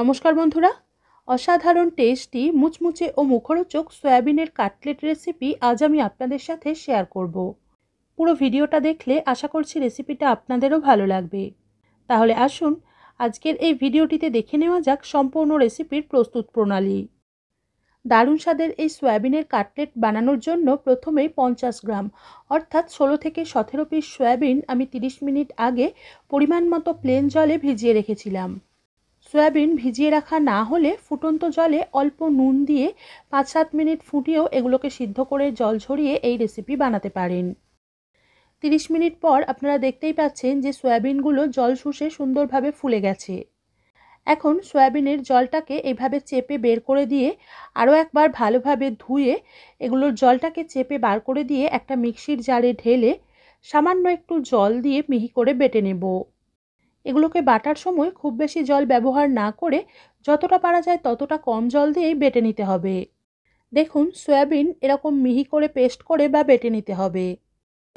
নমস্কার বন্ধুরা অসাধারণ টেস্টি মুচমুচে ও মুখরোচক সয়াবিনের কাটলেট রেসিপি আজ আমি আপনাদের সাথে শেয়ার করব। পুরো ভিডিওটা দেখলে আশা করছি রেসিপিটা আপনাদেরও ভালো লাগবে তাহলে আসুন আজকের এই ভিডিওটিতে দেখে নেওয়া যাক সম্পূর্ণ রেসিপির প্রস্তুত প্রণালী দারুণ স্বাদের এই সয়াবিনের কাটলেট বানানোর জন্য প্রথমে পঞ্চাশ গ্রাম অর্থাৎ ষোলো থেকে সতেরো পিস সয়াবিন আমি 30 মিনিট আগে পরিমাণ মতো প্লেন জলে ভিজিয়ে রেখেছিলাম সয়াবিন ভিজিয়ে রাখা না হলে ফুটন্ত জলে অল্প নুন দিয়ে পাঁচ সাত মিনিট ফুটিয়েও এগুলোকে সিদ্ধ করে জল ঝরিয়ে এই রেসিপি বানাতে পারেন তিরিশ মিনিট পর আপনারা দেখতেই পাচ্ছেন যে সয়াবিনগুলো জল শুষে সুন্দরভাবে ফুলে গেছে এখন সয়াবিনের জলটাকে এভাবে চেপে বের করে দিয়ে আরও একবার ভালোভাবে ধুয়ে এগুলোর জলটাকে চেপে বার করে দিয়ে একটা মিক্সির জারে ঢেলে সামান্য একটু জল দিয়ে মিহি করে বেটে নেব এগুলোকে বাটার সময় খুব বেশি জল ব্যবহার না করে যতটা পারা যায় ততটা কম জল দিয়েই বেটে নিতে হবে দেখুন সয়াবিন এরকম মিহি করে পেস্ট করে বা বেটে নিতে হবে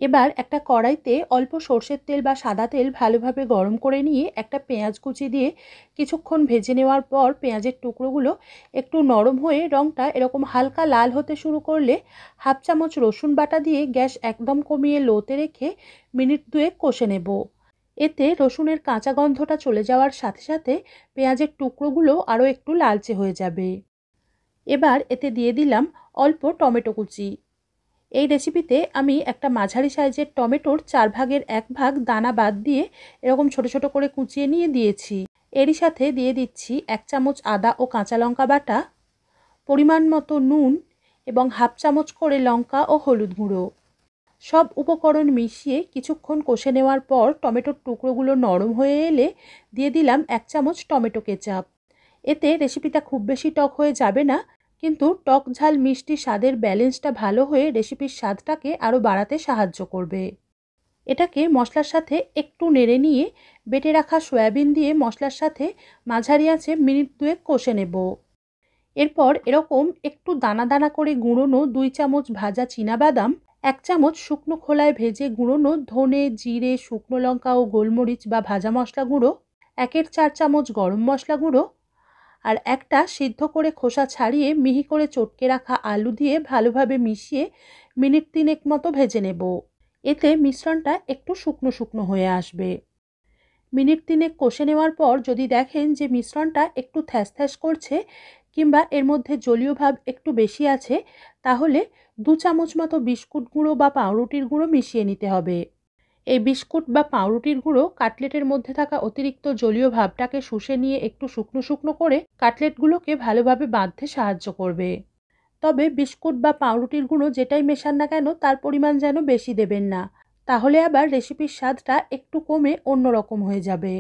এবার একটা কড়াইতে অল্প সর্ষের তেল বা সাদা তেল ভালোভাবে গরম করে নিয়ে একটা পেঁয়াজ কুচি দিয়ে কিছুক্ষণ ভেজে নেওয়ার পর পেঁয়াজের টুকরোগুলো একটু নরম হয়ে রঙটা এরকম হালকা লাল হতে শুরু করলে হাফ চামচ রসুন বাটা দিয়ে গ্যাস একদম কমিয়ে লোতে রেখে মিনিট দুয়েক কষে নেব এতে রসুনের কাঁচা গন্ধটা চলে যাওয়ার সাথে সাথে পেঁয়াজের টুকরোগুলো আরও একটু লালচে হয়ে যাবে এবার এতে দিয়ে দিলাম অল্প টমেটো কুচি এই রেসিপিতে আমি একটা মাঝারি সাইজের টমেটোর চার ভাগের এক ভাগ দানা বাদ দিয়ে এরকম ছোট ছোট করে কুচিয়ে নিয়ে দিয়েছি এরই সাথে দিয়ে দিচ্ছি এক চামচ আদা ও কাঁচা লঙ্কা বাটা পরিমাণ মতো নুন এবং হাফ চামচ করে লঙ্কা ও হলুদ গুঁড়ো সব উপকরণ মিশিয়ে কিছুক্ষণ কষে নেওয়ার পর টমেটোর টুকরোগুলো নরম হয়ে এলে দিয়ে দিলাম এক চামচ টমেটো কেচাপ এতে রেসিপিটা খুব বেশি টক হয়ে যাবে না কিন্তু টক ঝাল মিষ্টি স্বাদের ব্যালেন্সটা ভালো হয়ে রেসিপির স্বাদটাকে আরও বাড়াতে সাহায্য করবে এটাকে মশলার সাথে একটু নেড়ে নিয়ে বেটে রাখা সয়াবিন দিয়ে মশলার সাথে মাঝারি আছে মিনিট দুয়েক কষে নেব এরপর এরকম একটু দানা দানা করে গুঁড়োনো দুই চামচ ভাজা চীনাবাদাম এক চামচ শুকনো খোলায় ভেজে গুঁড়োনো ধনে জিরে শুকনো লঙ্কা ও গোলমরিচ বা ভাজা মশলা গুঁড়ো একের চার চামচ গরম মশলা গুঁড়ো আর একটা সিদ্ধ করে খোসা ছাড়িয়ে মিহি করে চটকে রাখা আলু দিয়ে ভালোভাবে মিশিয়ে মিনিট তিনেক মতো ভেজে নেব এতে মিশ্রণটা একটু শুকনো শুকনো হয়ে আসবে মিনিট তিনেক কষে নেওয়ার পর যদি দেখেন যে মিশ্রণটা একটু থ্যাস থ্যাস করছে কিংবা এর মধ্যে জলীয় ভাব একটু বেশি আছে তাহলে দু চামচ মতো বিস্কুট গুঁড়ো বা পাউরুটির গুঁড়ো মিশিয়ে নিতে হবে এই বিস্কুট বা পাউরুটির গুঁড়ো কাটলেটের মধ্যে থাকা অতিরিক্ত জলীয় ভাবটাকে শুষে নিয়ে একটু শুকনো শুকনো করে কাটলেটগুলোকে ভালোভাবে বাঁধতে সাহায্য করবে তবে বিস্কুট বা পাউরুটির গুঁড়ো যেটাই মেশান না কেন তার পরিমাণ যেন বেশি দেবেন না তাহলে আবার রেসিপির স্বাদটা একটু কমে অন্যরকম হয়ে যাবে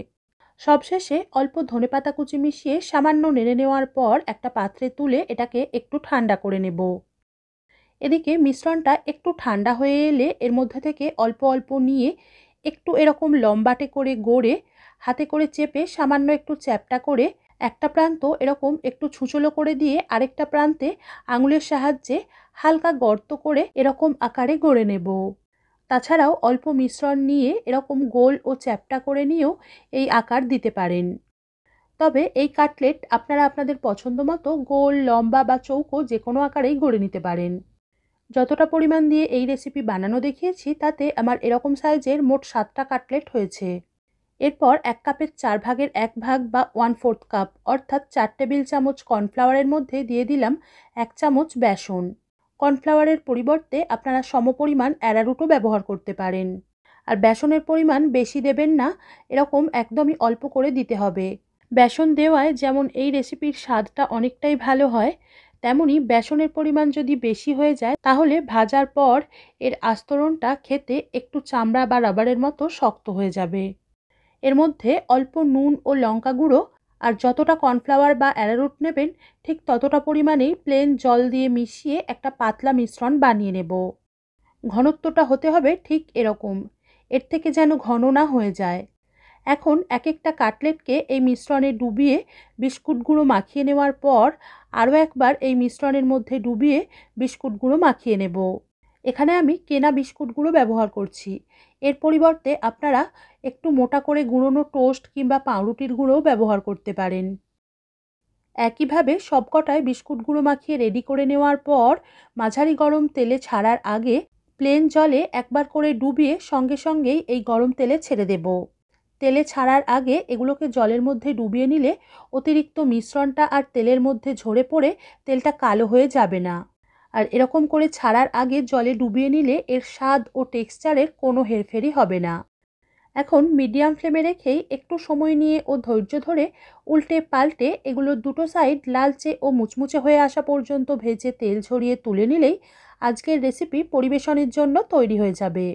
সবশেষে অল্প ধনে পাতা কুচি মিশিয়ে সামান্য নেড়ে নেওয়ার পর একটা পাত্রে তুলে এটাকে একটু ঠান্ডা করে নেব এদিকে মিশ্রণটা একটু ঠান্ডা হয়ে এলে এর মধ্যে থেকে অল্প অল্প নিয়ে একটু এরকম লম্বাটে করে গড়ে হাতে করে চেপে সামান্য একটু চ্যাপটা করে একটা প্রান্ত এরকম একটু ছুচলো করে দিয়ে আরেকটা প্রান্তে আঙুলের সাহায্যে হালকা গর্ত করে এরকম আকারে গড়ে নেব তাছাড়াও অল্প মিশ্রণ নিয়ে এরকম গোল ও চ্যাপটা করে নিয়েও এই আকার দিতে পারেন তবে এই কাটলেট আপনারা আপনাদের পছন্দ মতো গোল লম্বা বা চৌকো যে কোনো আকারেই গড়ে নিতে পারেন যতটা পরিমাণ দিয়ে এই রেসিপি বানানো দেখিয়েছি তাতে আমার এরকম সাইজের মোট সাতটা কাটলেট হয়েছে এরপর এক কাপের চার ভাগের এক ভাগ বা ওয়ান ফোর্থ কাপ অর্থাৎ চার টেবিল চামচ কর্নফ্লাওয়ারের মধ্যে দিয়ে দিলাম এক চামচ বেসন কর্নফ্লাওয়ারের পরিবর্তে আপনারা সমপরিমাণ অ্যারারুটও ব্যবহার করতে পারেন আর বেসনের পরিমাণ বেশি দেবেন না এরকম একদমই অল্প করে দিতে হবে বেসন দেওয়ায় যেমন এই রেসিপির স্বাদটা অনেকটাই ভালো হয় তেমনি বেসনের পরিমাণ যদি বেশি হয়ে যায় তাহলে ভাজার পর এর আস্তরণটা খেতে একটু চামড়া বা রাবারের মতো শক্ত হয়ে যাবে এর মধ্যে অল্প নুন ও লঙ্কা গুঁড়ো আর যতটা কর্নফ্লাওয়ার বা অ্যারারুট নেবেন ঠিক ততটা পরিমাণেই প্লেন জল দিয়ে মিশিয়ে একটা পাতলা মিশ্রণ বানিয়ে নেব ঘনত্বটা হতে হবে ঠিক এরকম এর থেকে যেন ঘন না হয়ে যায় এখন এক একটা কাটলেটকে এই মিশ্রণে ডুবিয়ে বিস্কুট গুঁড়ো মাখিয়ে নেওয়ার পর আরও একবার এই মিশ্রণের মধ্যে ডুবিয়ে বিস্কুট গুঁড়ো মাখিয়ে নেব এখানে আমি কেনা বিস্কুটগুলো ব্যবহার করছি এর পরিবর্তে আপনারা একটু মোটা করে গুঁড়োনো টোস্ট কিংবা পাউরুটির গুঁড়োও ব্যবহার করতে পারেন একইভাবে সবকটায় বিস্কুট গুঁড়ো মাখিয়ে রেডি করে নেওয়ার পর মাঝারি গরম তেলে ছাড়ার আগে প্লেন জলে একবার করে ডুবিয়ে সঙ্গে সঙ্গেই এই গরম তেলে ছেড়ে দেব তেলে ছাড়ার আগে এগুলোকে জলের মধ্যে ডুবিয়ে নিলে অতিরিক্ত মিশ্রণটা আর তেলের মধ্যে ঝরে পড়ে তেলটা কালো হয়ে যাবে না আর এরকম করে ছাড়ার আগে জলে ডুবিয়ে নিলে এর স্বাদ ও টেক্সচারের কোনো হেরফেরই হবে না এখন মিডিয়াম ফ্লেমে রেখেই একটু সময় নিয়ে ও ধৈর্য ধরে উল্টে পাল্টে এগুলোর দুটো সাইড লালচে ও মুচমুচে হয়ে আসা পর্যন্ত ভেজে তেল ঝরিয়ে তুলে নিলেই আজকের রেসিপি পরিবেশনের জন্য তৈরি হয়ে যাবে